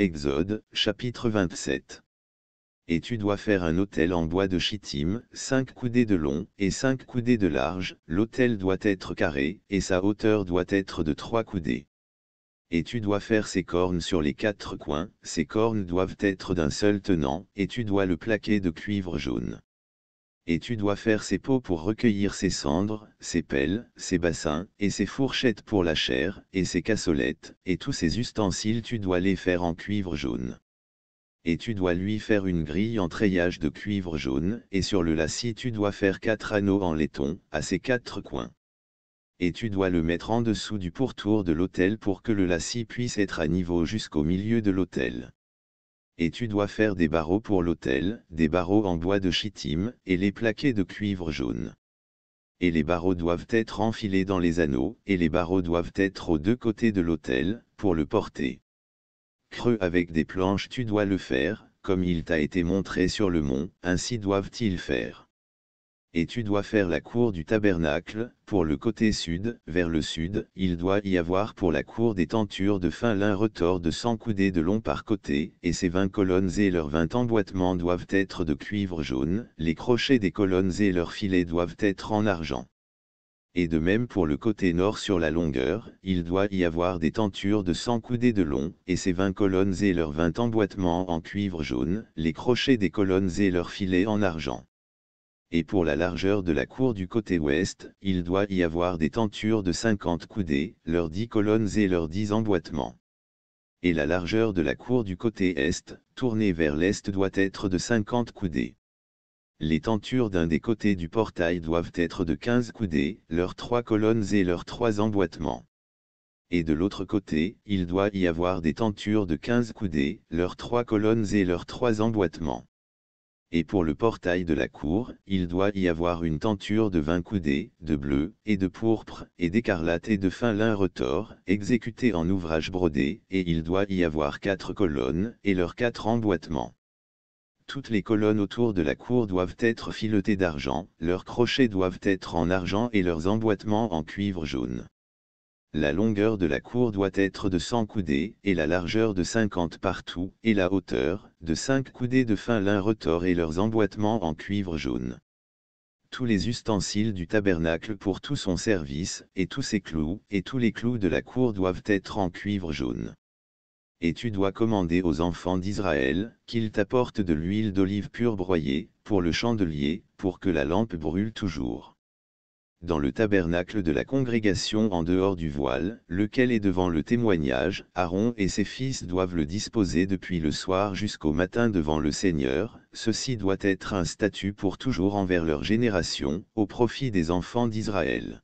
Exode, chapitre 27. Et tu dois faire un autel en bois de chitim, cinq coudées de long et cinq coudées de large, l'autel doit être carré, et sa hauteur doit être de trois coudées. Et tu dois faire ses cornes sur les quatre coins, ses cornes doivent être d'un seul tenant, et tu dois le plaquer de cuivre jaune et tu dois faire ses pots pour recueillir ses cendres, ses pelles, ses bassins, et ses fourchettes pour la chair, et ses cassolettes, et tous ses ustensiles tu dois les faire en cuivre jaune. Et tu dois lui faire une grille en treillage de cuivre jaune, et sur le lacis tu dois faire quatre anneaux en laiton, à ses quatre coins. Et tu dois le mettre en dessous du pourtour de l'autel pour que le lacis puisse être à niveau jusqu'au milieu de l'autel et tu dois faire des barreaux pour l'autel, des barreaux en bois de chitim, et les plaquer de cuivre jaune. Et les barreaux doivent être enfilés dans les anneaux, et les barreaux doivent être aux deux côtés de l'autel, pour le porter. Creux avec des planches tu dois le faire, comme il t'a été montré sur le mont, ainsi doivent-ils faire et tu dois faire la cour du tabernacle, pour le côté sud, vers le sud, il doit y avoir pour la cour des tentures de fin lin retors de 100 coudées de long par côté, et ses vingt colonnes et leurs vingt emboîtements doivent être de cuivre jaune, les crochets des colonnes et leurs filets doivent être en argent. Et de même pour le côté nord sur la longueur, il doit y avoir des tentures de 100 coudées de long, et ses vingt colonnes et leurs vingt emboîtements en cuivre jaune, les crochets des colonnes et leurs filets en argent et pour la largeur de la cour du côté ouest, il doit y avoir des tentures de 50 coudées, leurs 10 colonnes et leurs 10 emboîtements. Et la largeur de la cour du côté est, tournée vers l'est doit être de 50 coudées. Les tentures d'un des côtés du portail doivent être de 15 coudées, leurs 3 colonnes et leurs 3 emboîtements. Et de l'autre côté, il doit y avoir des tentures de 15 coudées, leurs 3 colonnes et leurs 3 emboîtements et pour le portail de la cour, il doit y avoir une tenture de vingt coudées, de bleu, et de pourpre, et d'écarlate et de fin lin retors, exécuté en ouvrage brodé, et il doit y avoir quatre colonnes, et leurs quatre emboîtements. Toutes les colonnes autour de la cour doivent être filetées d'argent, leurs crochets doivent être en argent et leurs emboîtements en cuivre jaune. La longueur de la cour doit être de 100 coudées, et la largeur de 50 partout, et la hauteur, de 5 coudées de fin lin retors et leurs emboîtements en cuivre jaune. Tous les ustensiles du tabernacle pour tout son service, et tous ses clous, et tous les clous de la cour doivent être en cuivre jaune. Et tu dois commander aux enfants d'Israël, qu'ils t'apportent de l'huile d'olive pure broyée, pour le chandelier, pour que la lampe brûle toujours dans le tabernacle de la congrégation en dehors du voile, lequel est devant le témoignage, Aaron et ses fils doivent le disposer depuis le soir jusqu'au matin devant le Seigneur, ceci doit être un statut pour toujours envers leur génération, au profit des enfants d'Israël.